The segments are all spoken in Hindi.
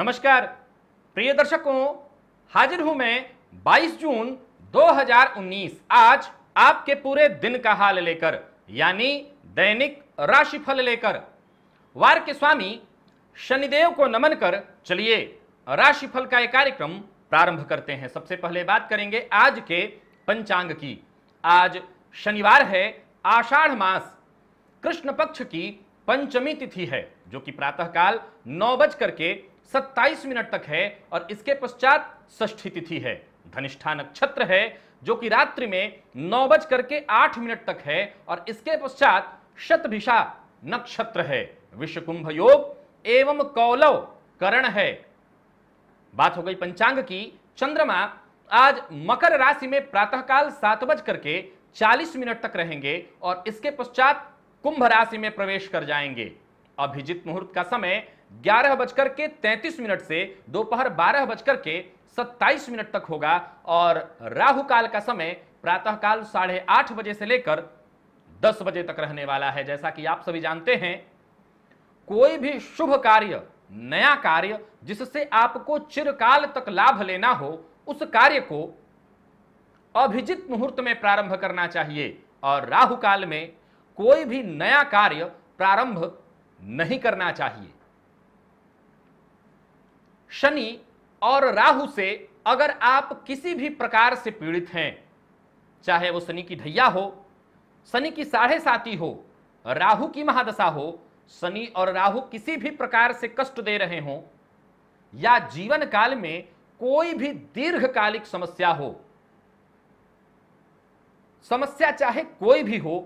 नमस्कार प्रिय दर्शकों हाजिर हूं मैं 22 जून 2019 आज आपके पूरे दिन का हाल लेकर यानी दैनिक राशिफल लेकर वार के स्वामी शनिदेव को नमन कर चलिए राशिफल का एक कार्यक्रम प्रारंभ करते हैं सबसे पहले बात करेंगे आज के पंचांग की आज शनिवार है आषाढ़ मास कृष्ण पक्ष की पंचमी तिथि है जो कि प्रातःकाल नौ बज करके सत्ताईस मिनट तक है और इसके पश्चात ष्ठी तिथि है धनिष्ठा नक्षत्र है जो कि रात्रि में नौ बज करके आठ मिनट तक है और इसके पश्चात शतभिषा नक्षत्र है विश्व कुंभ योग एवं कौलव करण है बात हो गई पंचांग की चंद्रमा आज मकर राशि में प्रातःकाल सात बज करके चालीस मिनट तक रहेंगे और इसके पश्चात कुंभ राशि में प्रवेश कर जाएंगे अभिजित मुहूर्त का समय ग्यारह बजकर के तैंतीस मिनट से दोपहर बारह बजकर के सत्ताईस मिनट तक होगा और राहु काल का समय प्रातःकाल साढ़े आठ बजे से लेकर दस बजे तक रहने वाला है जैसा कि आप सभी जानते हैं कोई भी शुभ कार्य नया कार्य जिससे आपको चिरकाल तक लाभ लेना हो उस कार्य को अभिजित मुहूर्त में प्रारंभ करना चाहिए और राहु काल में कोई भी नया कार्य प्रारंभ नहीं करना चाहिए शनि और राहु से अगर आप किसी भी प्रकार से पीड़ित हैं चाहे वो शनि की ढैया हो शनि की साढ़े साथी हो राहु की महादशा हो शनि और राहु किसी भी प्रकार से कष्ट दे रहे हो या जीवन काल में कोई भी दीर्घकालिक समस्या हो समस्या चाहे कोई भी हो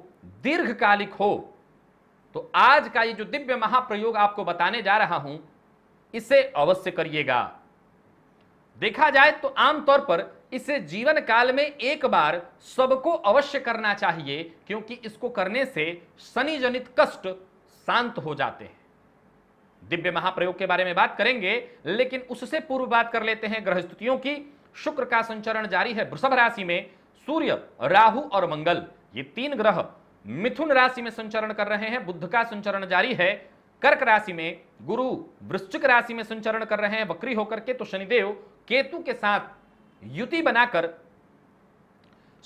दीर्घकालिक हो तो आज का ये जो दिव्य महाप्रयोग आपको बताने जा रहा हूं इसे अवश्य करिएगा देखा जाए तो आमतौर पर इसे जीवन काल में एक बार सबको अवश्य करना चाहिए क्योंकि इसको करने से शनि जनित कष्ट शांत हो जाते हैं दिव्य महाप्रयोग के बारे में बात करेंगे लेकिन उससे पूर्व बात कर लेते हैं ग्रह स्तुतियों की शुक्र का संचरण जारी है वृषभ राशि में सूर्य राहु और मंगल ये तीन ग्रह मिथुन राशि में संचरण कर रहे हैं बुद्ध का संचरण जारी है कर्क राशि में गुरु वृश्चिक राशि में संचरण कर रहे हैं बकरी होकर के तो शनिदेव केतु के साथ युति बनाकर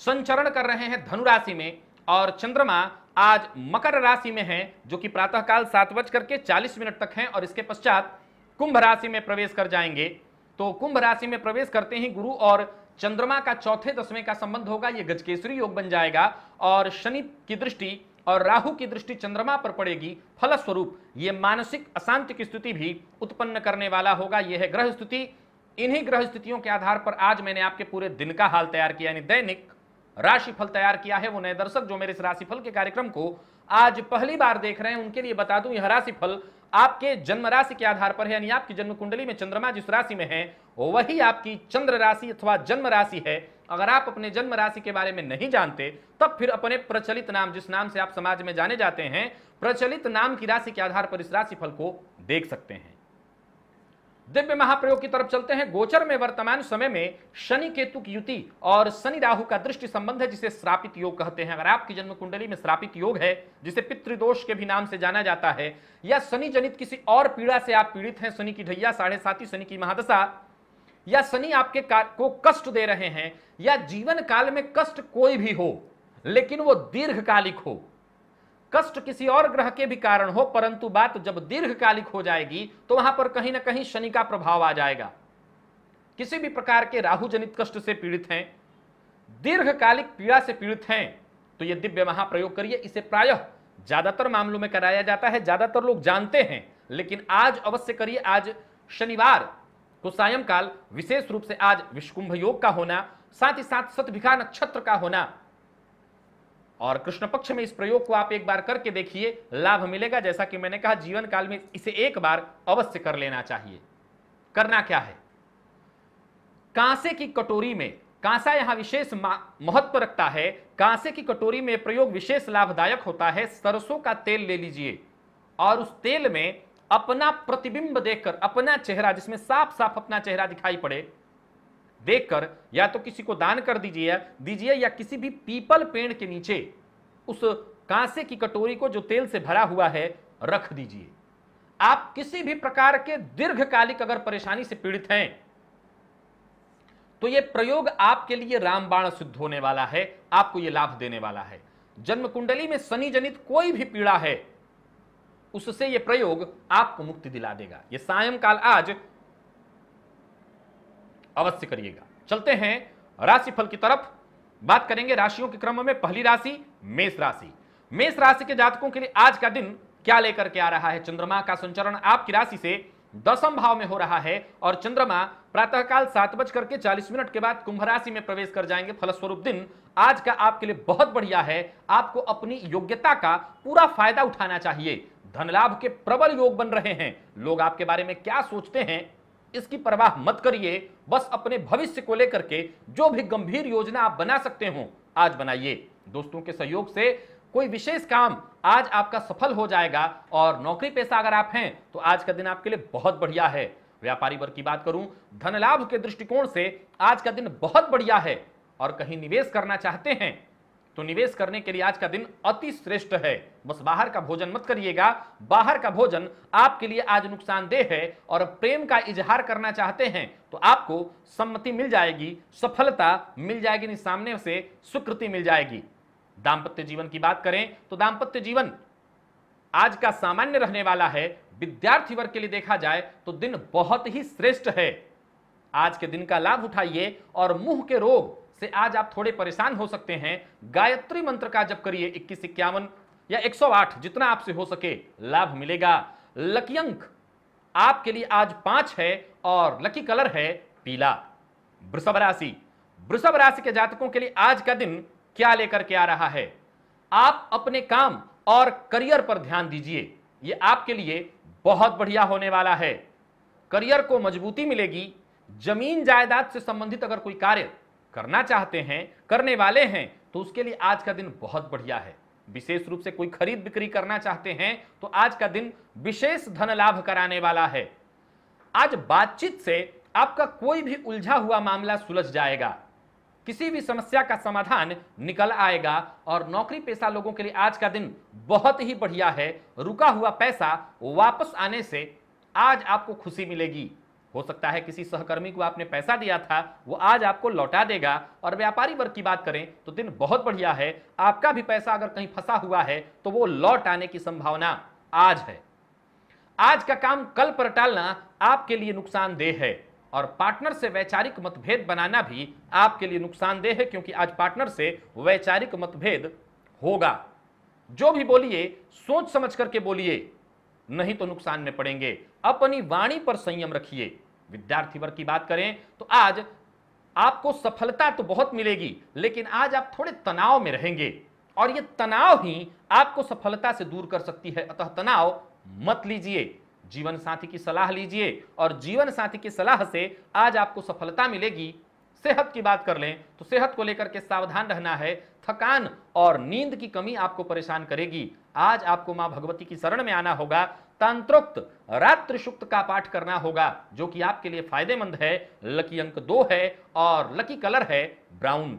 संचरण कर रहे हैं धनु राशि में और चंद्रमा आज मकर राशि में है जो कि प्रातःकाल सात बज करके चालीस मिनट तक हैं और इसके पश्चात कुंभ राशि में प्रवेश कर जाएंगे तो कुंभ राशि में प्रवेश करते ही गुरु और चंद्रमा का चौथे दसवें का संबंध होगा यह गजकेसरी योग बन जाएगा और शनि की दृष्टि और राहु की दृष्टि चंद्रमा पर पड़ेगी फलस्वरूप यह मानसिक अशांति की स्थिति भी उत्पन्न करने वाला होगा यह है ग्रह स्थिति इन्हीं ग्रह स्थितियों के आधार पर आज मैंने आपके पूरे दिन का हाल तैयार किया यानी दैनिक राशिफल तैयार किया है वो नए दर्शक जो मेरे इस राशिफल के कार्यक्रम को आज पहली बार देख रहे हैं उनके लिए बता दूं यह राशि फल आपके जन्म राशि के आधार पर है यानी आपकी जन्म कुंडली में चंद्रमा जिस राशि में है वही आपकी चंद्र राशि अथवा जन्म राशि है अगर आप अपने जन्म राशि के बारे में नहीं जानते तब फिर अपने प्रचलित नाम जिस नाम से आप समाज में जाने जाते हैं प्रचलित नाम की राशि के आधार पर इस राशि फल को देख सकते हैं दिव्य महाप्रयोग की तरफ चलते हैं गोचर में वर्तमान समय में शनि केतु की युति और शनि राहु का दृष्टि संबंध है जिसे श्रापित योग कहते हैं अगर आपकी जन्म कुंडली में श्रापित योग है जिसे पितृदोष के भी नाम से जाना जाता है या शनि जनित किसी और पीड़ा से आप पीड़ित हैं शनि की ढैया साढ़े साथी शनि की महादशा या शनि आपके को कष्ट दे रहे हैं या जीवन काल में कष्ट कोई भी हो लेकिन वो दीर्घकालिक हो कष्ट किसी और ग्रह के भी कारण हो परंतु बात जब दीर्घकालिक हो जाएगी तो वहां पर कहीं ना कहीं शनि का प्रभाव आ जाएगा किसी भी प्रकार के राहु जनित कष्ट से पीड़ित हैं दीर्घकालिक पीड़ा से पीड़ित हैं तो यह दिव्य महाप्रयोग करिए इसे प्रायः ज्यादातर मामलों में कराया जाता है ज्यादातर लोग जानते हैं लेकिन आज अवश्य करिए आज शनिवार को सायंकाल विशेष रूप से आज विश्वकुंभ योग का होना साथ ही साथ सतभिखा नक्षत्र का होना और कृष्ण पक्ष में इस प्रयोग को आप एक बार करके देखिए लाभ मिलेगा जैसा कि मैंने कहा जीवन काल में इसे एक बार अवश्य कर लेना चाहिए करना क्या है कांसे की कटोरी में कांसा यहां विशेष महत्व रखता है कांसे की कटोरी में प्रयोग विशेष लाभदायक होता है सरसों का तेल ले लीजिए और उस तेल में अपना प्रतिबिंब देखकर अपना चेहरा जिसमें साफ साफ अपना चेहरा दिखाई पड़े देखकर या तो किसी को दान कर दीजिए दीजिए या किसी भी पीपल पेड़ के नीचे उस कांसे की कटोरी को जो तेल से भरा हुआ है रख दीजिए आप किसी भी प्रकार के दीर्घकालिक अगर परेशानी से पीड़ित हैं तो यह प्रयोग आपके लिए रामबाण सिद्ध होने वाला है आपको यह लाभ देने वाला है जन्म कुंडली में शनि जनित कोई भी पीड़ा है उससे यह प्रयोग आपको मुक्ति दिला देगा यह सायंकाल आज अवश्य करिएगा चलते हैं राशिफल की तरफ बात करेंगे राशियों के क्रम में पहली राशि मेष राशि मेष राशि के जातकों के लिए आज का दिन क्या लेकर के आ रहा है चंद्रमा का संचरण आपकी राशि से दसम भाव में हो रहा है और चंद्रमा प्रातःकाल सात बज करके चालीस मिनट के बाद कुंभ राशि में प्रवेश कर जाएंगे फलस्वरूप दिन आज का आपके लिए बहुत बढ़िया है आपको अपनी योग्यता का पूरा फायदा उठाना चाहिए धन लाभ के प्रबल योग बन रहे हैं लोग आपके बारे में क्या सोचते हैं इसकी परवाह मत करिए बस अपने भविष्य को लेकर के जो भी गंभीर योजना आप बना सकते हो आज बनाइए दोस्तों के सहयोग से कोई विशेष काम आज आपका सफल हो जाएगा और नौकरी पेशा अगर आप हैं तो आज का दिन आपके लिए बहुत बढ़िया है व्यापारी वर्ग की बात करूं धन लाभ के दृष्टिकोण से आज का दिन बहुत बढ़िया है और कहीं निवेश करना चाहते हैं तो निवेश करने के लिए आज का दिन अति श्रेष्ठ है बस बाहर का भोजन मत करिएगा बाहर का भोजन आपके लिए आज नुकसानदेह है और प्रेम का इजहार करना चाहते हैं तो आपको सम्मति मिल जाएगी सफलता मिल जाएगी सामने से स्वीकृति मिल जाएगी दाम्पत्य जीवन की बात करें तो दाम्पत्य जीवन आज का सामान्य रहने वाला है विद्यार्थी वर्ग के लिए देखा जाए तो दिन बहुत ही श्रेष्ठ है आज के दिन का लाभ उठाइए और मुंह के रोग से आज आप थोड़े परेशान हो सकते हैं गायत्री मंत्र का जब करिए इक्कीस इक्यावन या 108 जितना आपसे हो सके लाभ मिलेगा लकी अंक आपके लिए आज पांच है और लकी कलर है पीला वृषभ राशि वृषभ राशि के जातकों के लिए आज का दिन क्या लेकर के आ रहा है आप अपने काम और करियर पर ध्यान दीजिए यह आपके लिए बहुत बढ़िया होने वाला है करियर को मजबूती मिलेगी जमीन जायदाद से संबंधित अगर कोई कार्य करना चाहते हैं करने वाले हैं तो उसके लिए आज का दिन बहुत बढ़िया है विशेष रूप से कोई खरीद बिक्री करना चाहते हैं तो आज का दिन विशेष धन लाभ कराने वाला है आज बातचीत से आपका कोई भी उलझा हुआ मामला सुलझ जाएगा किसी भी समस्या का समाधान निकल आएगा और नौकरी पेशा लोगों के लिए आज का दिन बहुत ही बढ़िया है रुका हुआ पैसा वापस आने से आज आपको खुशी मिलेगी हो सकता है किसी सहकर्मी को आपने पैसा दिया था वो आज आपको लौटा देगा और व्यापारी वर्ग की बात करें तो दिन बहुत बढ़िया है आपका भी पैसा अगर कहीं फंसा हुआ है तो वो लौट आने की संभावना आज है आज का काम कल पर टालना आपके लिए नुकसानदेह है और पार्टनर से वैचारिक मतभेद बनाना भी आपके लिए नुकसानदेह है क्योंकि आज पार्टनर से वैचारिक मतभेद होगा जो भी बोलिए सोच समझ करके बोलिए नहीं तो नुकसान में पड़ेंगे अपनी वाणी पर संयम रखिए विद्यार्थी वर्ग की बात करें तो आज आपको सफलता तो बहुत मिलेगी लेकिन आज आप थोड़े तनाव में रहेंगे और ये तनाव ही आपको सफलता से दूर कर सकती है अतः तनाव मत लीजिए जीवन साथी की सलाह लीजिए और जीवन साथी की सलाह से आज आपको सफलता मिलेगी सेहत की बात कर लें तो सेहत को लेकर के सावधान रहना है थकान और नींद की कमी आपको परेशान करेगी आज आपको मां भगवती की शरण में आना होगा तांत्रोक्त रात्रि शुक्त का पाठ करना होगा जो कि आपके लिए फायदेमंद है लकी अंक दो है और लकी कलर है ब्राउन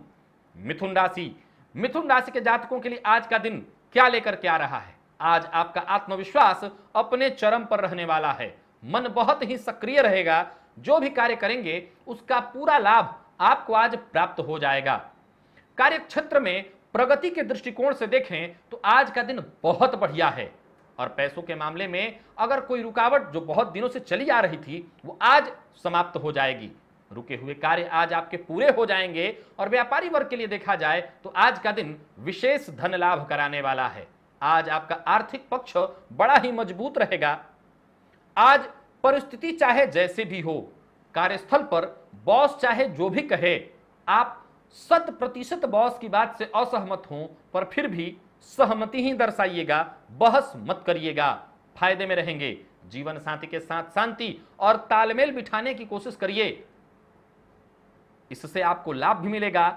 मिथुन राशि मिथुन राशि के जातकों के लिए आज का दिन क्या लेकर के आ रहा है आज आपका आत्मविश्वास अपने चरम पर रहने वाला है मन बहुत ही सक्रिय रहेगा जो भी कार्य करेंगे उसका पूरा लाभ आपको आज प्राप्त हो जाएगा कार्य क्षेत्र में प्रगति के दृष्टिकोण से देखें तो आज का दिन बहुत बढ़िया है और पैसों के मामले में अगर कोई रुकावट जो बहुत दिनों से चली आ रही थी वो आज समाप्त हो जाएगी रुके हुए कार्य आज आपके पूरे हो जाएंगे और व्यापारी वर्ग के लिए देखा जाए तो आज का दिन विशेष धन लाभ कराने वाला है आज आपका आर्थिक पक्ष बड़ा ही मजबूत रहेगा आज परिस्थिति चाहे जैसे भी हो कार्यस्थल पर बॉस चाहे जो भी कहे आप शत प्रतिशत बॉस की बात से असहमत हो पर फिर भी सहमति ही दर्शाइएगा बहस मत करिएगा फायदे में रहेंगे जीवन साथी के साथ शांति और तालमेल बिठाने की कोशिश करिए इससे आपको लाभ भी मिलेगा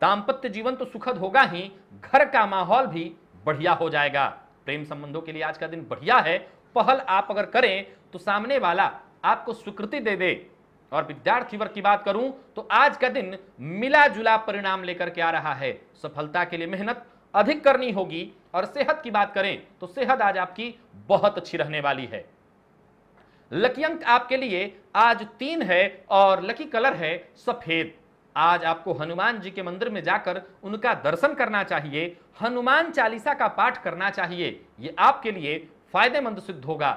दाम्पत्य जीवन तो सुखद होगा ही घर का माहौल भी बढ़िया हो जाएगा प्रेम संबंधों के लिए आज का दिन बढ़िया है पहल आप अगर करें तो सामने वाला आपको स्वीकृति दे दे और विद्यार्थी वर्ग की बात करूं तो आज का दिन मिला जुला परिणाम लेकर के आ रहा है सफलता के लिए मेहनत अधिक करनी होगी और सेहत की बात करें तो सेहत आज आपकी बहुत अच्छी रहने वाली है लकी अंक आपके लिए आज तीन है और लकी कलर है सफेद आज आपको हनुमान जी के मंदिर में जाकर उनका दर्शन करना चाहिए हनुमान चालीसा का पाठ करना चाहिए यह आपके लिए फायदेमंद सिद्ध होगा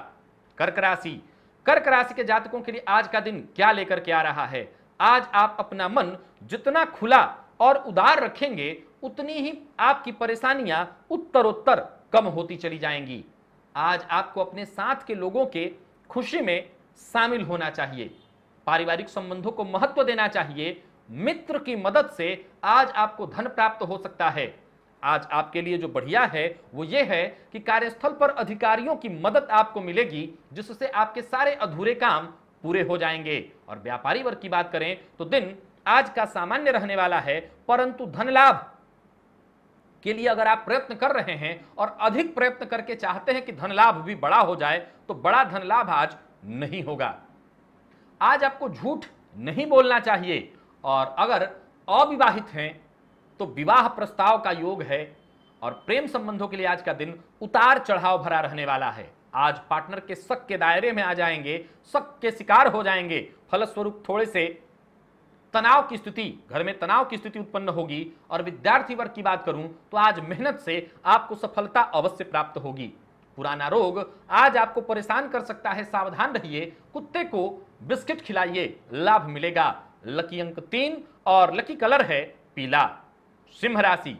कर्क राशि कर्क राशि के जातकों के लिए आज का दिन क्या लेकर के आ रहा है आज आप अपना मन जितना खुला और उदार रखेंगे उतनी ही आपकी परेशानियां उत्तरोत्तर कम होती चली जाएंगी आज आपको अपने साथ के लोगों के खुशी में शामिल होना चाहिए पारिवारिक संबंधों को महत्व देना चाहिए मित्र की मदद से आज आपको धन प्राप्त हो सकता है आज आपके लिए जो बढ़िया है वो ये है कि कार्यस्थल पर अधिकारियों की मदद आपको मिलेगी जिससे आपके सारे अधूरे काम पूरे हो जाएंगे और व्यापारी वर्ग की बात करें तो दिन आज का सामान्य रहने वाला है परंतु धन लाभ के लिए अगर आप प्रयत्न कर रहे हैं और अधिक प्रयत्न करके चाहते हैं कि धन लाभ भी बड़ा हो जाए तो बड़ा धन लाभ आज नहीं होगा आज आपको झूठ नहीं बोलना चाहिए और अगर अविवाहित हैं तो विवाह प्रस्ताव का योग है और प्रेम संबंधों के लिए आज का दिन उतार चढ़ाव भरा रहने वाला है आज पार्टनर के शक के दायरे में आ जाएंगे शक के शिकार हो जाएंगे फलस्वरूप थोड़े से तनाव की स्थिति घर में तनाव की स्थिति उत्पन्न होगी और विद्यार्थी वर्ग की बात करूं तो आज मेहनत से आपको सफलता अवश्य प्राप्त होगी पुराना रोग आज आपको परेशान कर सकता है सावधान रहिए कुत्ते को बिस्किट खिलाइए लाभ मिलेगा लकी अंक तीन और लकी कलर है पीला सिंह राशि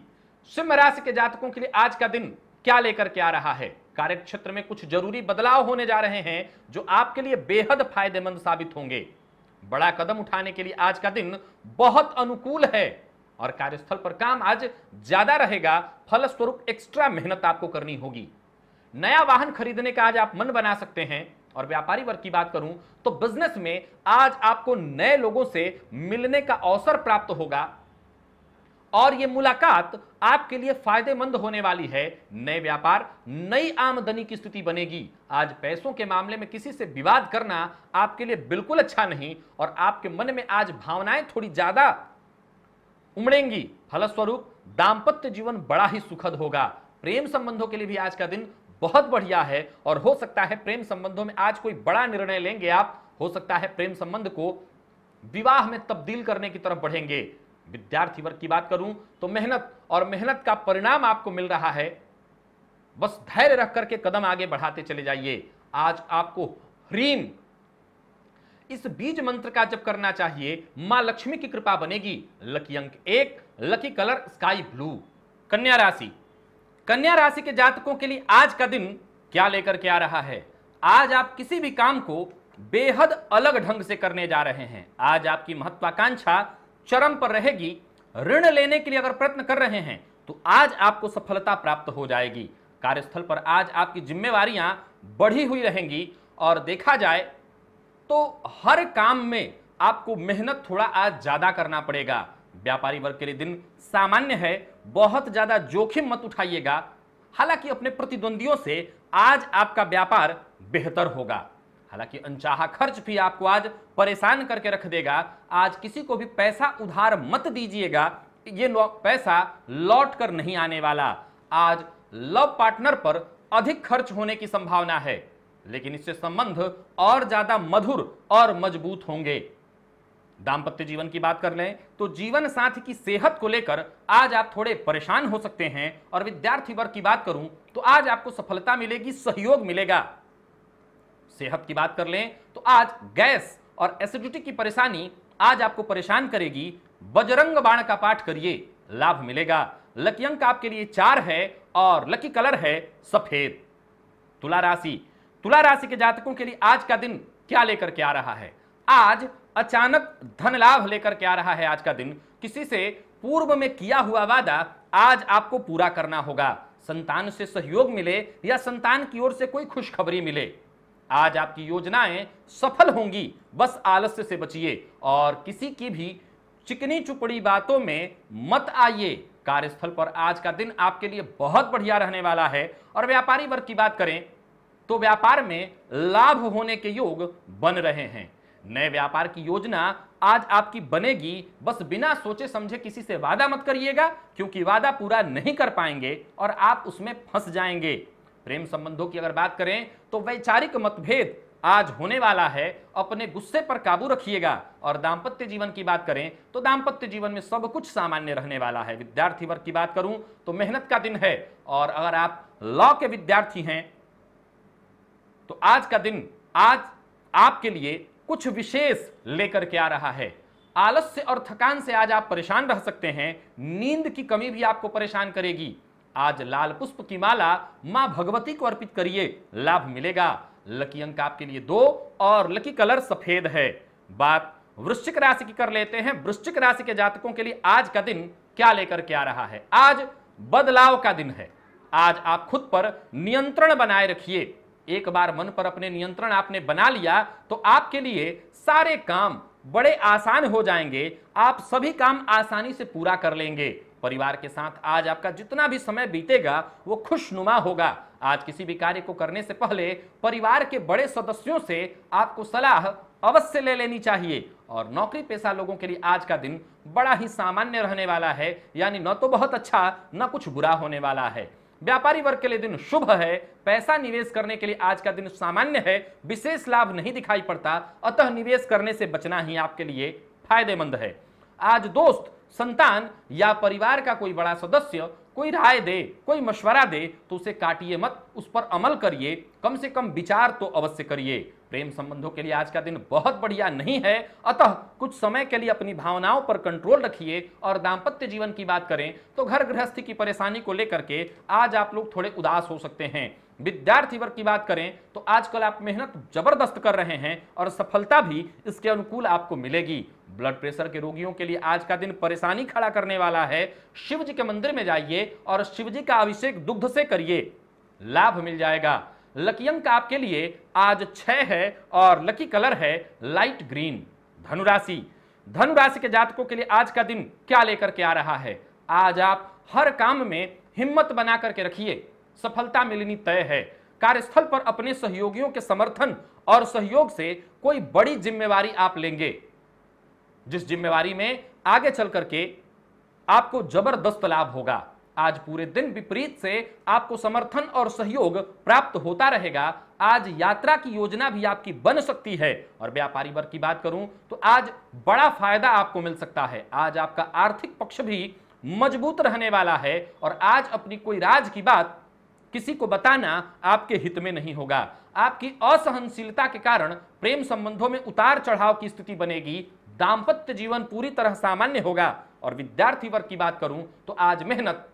सिंह राशि के जातकों के लिए आज का दिन क्या लेकर के आ रहा है कार्य क्षेत्र में कुछ जरूरी बदलाव होने जा रहे हैं जो आपके लिए बेहद फायदेमंद साबित होंगे बड़ा कदम उठाने के लिए आज का दिन बहुत अनुकूल है और कार्यस्थल पर काम आज ज्यादा रहेगा फलस्वरूप एक्स्ट्रा मेहनत आपको करनी होगी नया वाहन खरीदने का आज आप मन बना सकते हैं और व्यापारी वर्ग की बात करूं तो बिजनेस में आज आपको नए लोगों से मिलने का अवसर प्राप्त होगा और ये मुलाकात आपके लिए फायदेमंद होने वाली है नए व्यापार नई आमदनी की स्थिति बनेगी आज पैसों के मामले में किसी से विवाद करना आपके लिए बिल्कुल अच्छा नहीं और आपके मन में आज भावनाएं थोड़ी ज्यादा उमड़ेंगी फलस्वरूप दाम्पत्य जीवन बड़ा ही सुखद होगा प्रेम संबंधों के लिए भी आज का दिन बहुत बढ़िया है और हो सकता है प्रेम संबंधों में आज कोई बड़ा निर्णय लेंगे आप हो सकता है प्रेम संबंध को विवाह में तब्दील करने की तरफ बढ़ेंगे विद्यार्थी वर्ग की बात करूं तो मेहनत और मेहनत का परिणाम आपको मिल रहा है बस धैर्य रख करके कदम आगे बढ़ाते चले जाइए आज आपको ह्रीम इस बीज मंत्र का जब करना चाहिए मां लक्ष्मी की कृपा बनेगी लकी अंक एक लकी कलर स्काई ब्लू कन्या राशि कन्या राशि के जातकों के लिए आज का दिन क्या लेकर के आ रहा है आज आप किसी भी काम को बेहद अलग ढंग से करने जा रहे हैं आज आपकी महत्वाकांक्षा चरम पर रहेगी ऋण लेने के लिए अगर प्रयत्न कर रहे हैं तो आज आपको सफलता प्राप्त हो जाएगी कार्यस्थल पर आज आपकी जिम्मेवारियां बढ़ी हुई रहेंगी और देखा जाए तो हर काम में आपको मेहनत थोड़ा आज ज़्यादा करना पड़ेगा व्यापारी वर्ग के लिए दिन सामान्य है बहुत ज़्यादा जोखिम मत उठाइएगा हालांकि अपने प्रतिद्वंदियों से आज आपका व्यापार बेहतर होगा हालांकि अनचाहा खर्च भी आपको आज परेशान करके रख देगा आज किसी को भी पैसा उधार मत दीजिएगा ये पैसा लौट कर नहीं आने वाला आज लव पार्टनर पर अधिक खर्च होने की संभावना है लेकिन इससे संबंध और ज्यादा मधुर और मजबूत होंगे दाम्पत्य जीवन की बात कर लें तो जीवन साथी की सेहत को लेकर आज आप थोड़े परेशान हो सकते हैं और विद्यार्थी वर्ग की बात करूं तो आज आपको सफलता मिलेगी सहयोग मिलेगा सेहत की बात कर लें तो आज गैस और एसिडिटी की परेशानी आज आपको परेशान करेगी बजरंग बाण का पाठ करिए लाभ मिलेगा लकी अंक आपके लिए चार है और लकी कलर है सफेद तुला राशि तुला राशि के जातकों के लिए आज का दिन क्या लेकर के आ रहा है आज अचानक धन लाभ लेकर के आ रहा है आज का दिन किसी से पूर्व में किया हुआ वादा आज आपको पूरा करना होगा संतान से सहयोग मिले या संतान की ओर से कोई खुशखबरी मिले आज आपकी योजनाएं सफल होंगी बस आलस्य से बचिए और किसी की भी चिकनी चुपड़ी बातों में मत आइए कार्यस्थल पर आज का दिन आपके लिए बहुत बढ़िया रहने वाला है और व्यापारी वर्ग की बात करें तो व्यापार में लाभ होने के योग बन रहे हैं नए व्यापार की योजना आज आपकी बनेगी बस बिना सोचे समझे किसी से वादा मत करिएगा क्योंकि वादा पूरा नहीं कर पाएंगे और आप उसमें फंस जाएंगे प्रेम संबंधों की अगर बात करें तो वैचारिक मतभेद आज होने वाला है अपने गुस्से पर काबू रखिएगा और दाम्पत्य जीवन की बात करें तो दाम्पत्य जीवन में सब कुछ सामान्य रहने वाला है विद्यार्थी वर्ग की बात करूं तो मेहनत का दिन है और अगर आप लॉ के विद्यार्थी हैं तो आज का दिन आज आपके लिए कुछ विशेष लेकर के आ रहा है आलस्य और थकान से आज आप परेशान रह सकते हैं नींद की कमी भी आपको परेशान करेगी आज लाल पुष्प की माला मां भगवती को अर्पित करिए लाभ मिलेगा लकी अंक आपके लिए दो और लकी कलर सफेद है बात वृश्चिक राशि की कर लेते हैं वृश्चिक राशि के जातकों के लिए आज का दिन क्या लेकर के आ रहा है आज बदलाव का दिन है आज आप खुद पर नियंत्रण बनाए रखिए एक बार मन पर अपने नियंत्रण आपने बना लिया तो आपके लिए सारे काम बड़े आसान हो जाएंगे आप सभी काम आसानी से पूरा कर लेंगे परिवार के साथ आज आपका जितना भी समय बीतेगा वो खुशनुमा होगा आज किसी भी कार्य को करने से पहले परिवार के बड़े सदस्यों से आपको सलाह अवश्य ले लेनी चाहिए और नौकरी पेशा लोगों के लिए आज का दिन बड़ा ही सामान्य रहने वाला है यानी न तो बहुत अच्छा न कुछ बुरा होने वाला है व्यापारी वर्ग के लिए दिन शुभ है पैसा निवेश करने के लिए आज का दिन सामान्य है विशेष लाभ नहीं दिखाई पड़ता अतः निवेश करने से बचना ही आपके लिए फायदेमंद है आज दोस्त संतान या परिवार का कोई बड़ा सदस्य कोई राय दे कोई मशवरा दे तो उसे काटिए मत उस पर अमल करिए कम से कम विचार तो अवश्य करिए प्रेम संबंधों के लिए आज का दिन बहुत बढ़िया नहीं है अतः कुछ समय के लिए अपनी भावनाओं पर कंट्रोल रखिए और दाम्पत्य जीवन की बात करें तो घर गृहस्थी की परेशानी को लेकर के आज आप लोग थोड़े उदास हो सकते हैं विद्यार्थी वर्ग की बात करें तो आजकल आप मेहनत जबरदस्त कर रहे हैं और सफलता भी इसके अनुकूल आपको मिलेगी ब्लड प्रेशर के रोगियों के लिए आज का दिन परेशानी खड़ा करने वाला है शिव जी के मंदिर में जाइए और शिव जी का अभिषेक दुग्ध से करिए लाभ मिल जाएगा लकी अंक आपके लिए आज छह है और लकी कलर है लाइट ग्रीन धनुराशि धनुराशि के जातकों के लिए आज का दिन क्या लेकर के आ रहा है आज आप हर काम में हिम्मत बना करके रखिए सफलता मिलनी तय है कार्यस्थल पर अपने सहयोगियों के समर्थन और सहयोग से कोई बड़ी जिम्मेवारी आप लेंगे जिस जिम्मेवारी में आगे चल करके आपको जबरदस्त लाभ होगा आज पूरे दिन विपरीत से आपको समर्थन और सहयोग प्राप्त होता रहेगा आज यात्रा की योजना भी आपकी बन सकती है और व्यापारी वर्ग की बात करूं तो आज बड़ा फायदा आपको मिल सकता है आज आपका आर्थिक पक्ष भी मजबूत रहने वाला है और आज अपनी कोई राज की बात किसी को बताना आपके हित में नहीं होगा आपकी असहनशीलता के कारण प्रेम संबंधों में उतार चढ़ाव की स्थिति बनेगी दाम्पत्य जीवन पूरी तरह सामान्य होगा और विद्यार्थी वर्ग की बात करूं तो आज मेहनत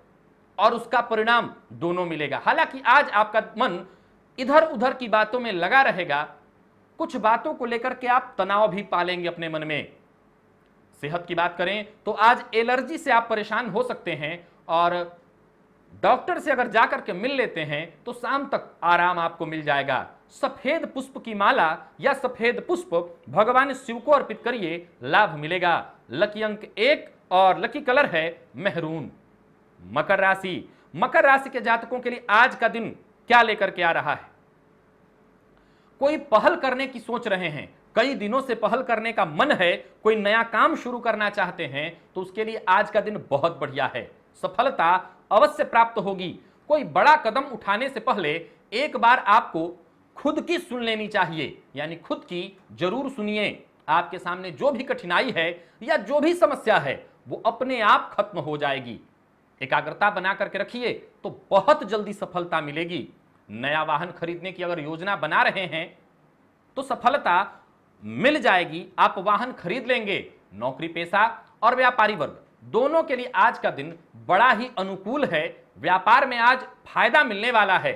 और उसका परिणाम दोनों मिलेगा हालांकि आज आपका मन इधर उधर की बातों में लगा रहेगा कुछ बातों को लेकर के आप तनाव भी पालेंगे अपने मन में सेहत की बात करें तो आज एलर्जी से आप परेशान हो सकते हैं और डॉक्टर से अगर जाकर के मिल लेते हैं तो शाम तक आराम आपको मिल जाएगा सफेद पुष्प की माला या सफेद पुष्प भगवान शिव को अर्पित करिए लाभ मिलेगा लकी अंक एक और लकी कलर है मेहरून मकर राशि मकर राशि के जातकों के लिए आज का दिन क्या लेकर के आ रहा है कोई पहल करने की सोच रहे हैं कई दिनों से पहल करने का मन है कोई नया काम शुरू करना चाहते हैं तो उसके लिए आज का दिन बहुत बढ़िया है सफलता अवश्य प्राप्त होगी कोई बड़ा कदम उठाने से पहले एक बार आपको खुद की सुन लेनी चाहिए यानी खुद की जरूर सुनिए आपके सामने जो भी कठिनाई है या जो भी समस्या है वो अपने आप खत्म हो जाएगी एकाग्रता बना करके रखिए तो बहुत जल्दी सफलता मिलेगी नया वाहन खरीदने की अगर योजना बना रहे हैं तो सफलता मिल जाएगी आप वाहन खरीद लेंगे नौकरी पेशा और व्यापारी वर्ग दोनों के लिए आज का दिन बड़ा ही अनुकूल है व्यापार में आज फायदा मिलने वाला है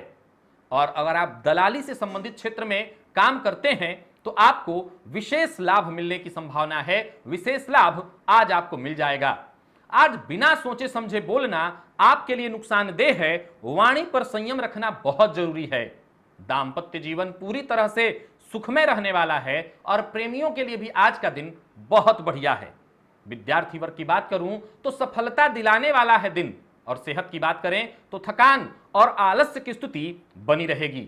और अगर आप दलाली से संबंधित क्षेत्र में काम करते हैं तो आपको विशेष लाभ मिलने की संभावना है विशेष लाभ आज आपको मिल जाएगा आज बिना सोचे समझे बोलना आपके लिए नुकसानदेह है वाणी पर संयम रखना बहुत जरूरी है दाम्पत्य जीवन पूरी तरह से सुखमय रहने वाला है और प्रेमियों के लिए भी आज का दिन बहुत बढ़िया है विद्यार्थी वर्ग की बात करूं तो सफलता दिलाने वाला है दिन और सेहत की बात करें तो थकान और आलस्य की स्तुति बनी रहेगी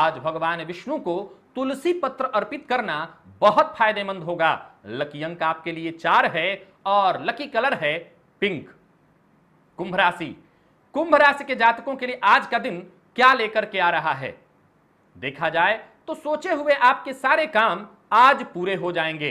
आज भगवान विष्णु को तुलसी पत्र अर्पित करना बहुत फायदेमंद होगा लकी अंक आपके लिए चार है और लकी कलर है पिंक कुंभ राशि कुंभ राशि के जातकों के लिए आज का दिन क्या लेकर के आ रहा है देखा जाए तो सोचे हुए आपके सारे काम आज पूरे हो जाएंगे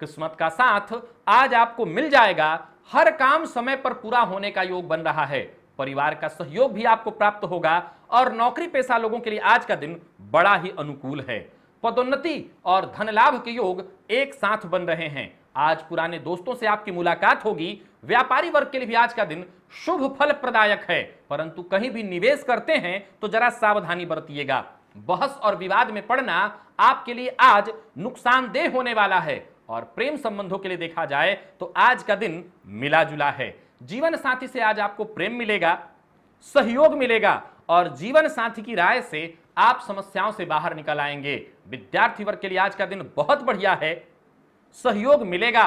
किस्मत का साथ आज आपको मिल जाएगा हर काम समय पर पूरा होने का योग बन रहा है परिवार का सहयोग भी आपको प्राप्त होगा और नौकरी पेशा लोगों के लिए आज का दिन बड़ा ही अनुकूल है पदोन्नति और धन लाभ के योग एक साथ बन रहे हैं आज पुराने दोस्तों से आपकी मुलाकात होगी व्यापारी वर्ग के लिए भी आज का दिन शुभ फल प्रदायक है परंतु कहीं भी निवेश करते हैं तो जरा सावधानी बरतिएगा बहस और विवाद में पड़ना आपके लिए आज नुकसानदेह होने वाला है और प्रेम संबंधों के लिए देखा जाए तो आज का दिन मिला जुला है जीवन साथी से आज आपको प्रेम मिलेगा सहयोग मिलेगा और जीवन साथी की राय से आप समस्याओं से बाहर निकल आएंगे विद्यार्थी वर्ग के लिए आज का दिन बहुत बढ़िया है सहयोग मिलेगा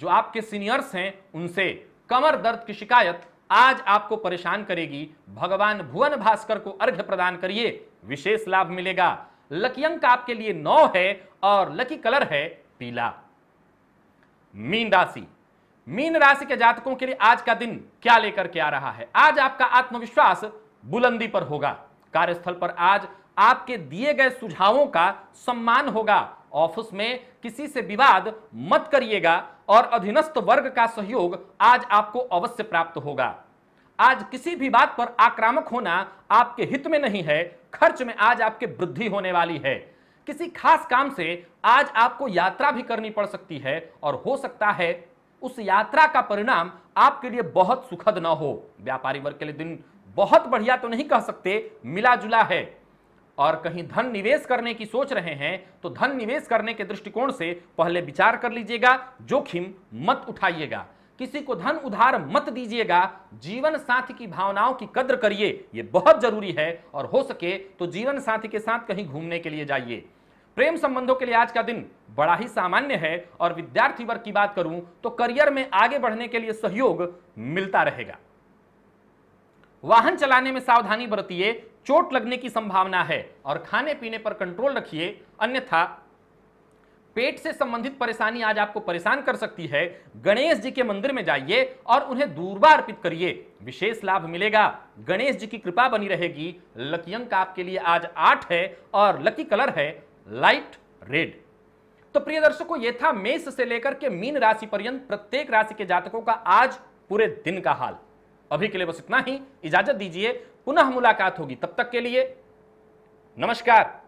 जो आपके सीनियर्स हैं उनसे कमर दर्द की शिकायत आज आपको परेशान करेगी भगवान भुवन भास्कर को अर्घ्य प्रदान करिए विशेष लाभ मिलेगा लकी अंक आपके लिए नौ है और लकी कलर है पीला मीन राशि मीन राशि के जातकों के लिए आज का दिन क्या लेकर के आ रहा है आज आपका आत्मविश्वास बुलंदी पर होगा कार्यस्थल पर आज आपके दिए गए सुझावों का सम्मान होगा ऑफिस में किसी से विवाद मत करिएगा और अधीनस्थ वर्ग का सहयोग आज आपको अवश्य प्राप्त होगा आज किसी भी बात पर आक्रामक होना आपके हित में नहीं है खर्च में आज आपके वृद्धि होने वाली है किसी खास काम से आज आपको यात्रा भी करनी पड़ सकती है और हो सकता है उस यात्रा का परिणाम आपके लिए बहुत सुखद ना हो व्यापारी वर्ग के लिए दिन बहुत बढ़िया तो नहीं कह सकते मिला जुला है और कहीं धन निवेश करने की सोच रहे हैं तो धन निवेश करने के दृष्टिकोण से पहले विचार कर लीजिएगा जोखिम मत उठाइएगा किसी को धन उधार मत दीजिएगा जीवन साथी की भावनाओं की कद्र करिए यह बहुत जरूरी है और हो सके तो जीवन साथी के साथ कहीं घूमने के लिए जाइए प्रेम संबंधों के लिए आज का दिन बड़ा ही सामान्य है और विद्यार्थी वर्ग की बात करूं तो करियर में आगे बढ़ने के लिए सहयोग मिलता रहेगा वाहन चलाने में सावधानी बरतिए चोट लगने की संभावना है और खाने पीने पर कंट्रोल रखिए अन्यथा पेट से संबंधित परेशानी आज आपको परेशान कर सकती है गणेश जी के मंदिर में जाइए और उन्हें दूरबा अर्पित करिए विशेष लाभ मिलेगा गणेश जी की कृपा बनी रहेगी लकी अंक आपके लिए आज आठ है और लकी कलर है लाइट रेड तो प्रिय दर्शकों यह था मेष से लेकर के मीन राशि पर्यंत प्रत्येक राशि के जातकों का आज पूरे दिन का हाल अभी के लिए बस इतना ही इजाजत दीजिए पुनः मुलाकात होगी तब तक के लिए नमस्कार